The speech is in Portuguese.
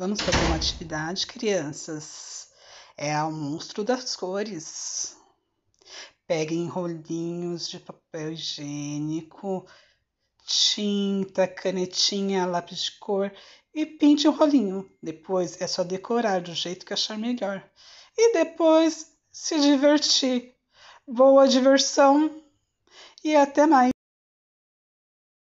Vamos fazer uma atividade, crianças. É o monstro das cores. Peguem rolinhos de papel higiênico, tinta, canetinha, lápis de cor e pinte o um rolinho. Depois é só decorar do jeito que achar melhor. E depois se divertir. Boa diversão e até mais!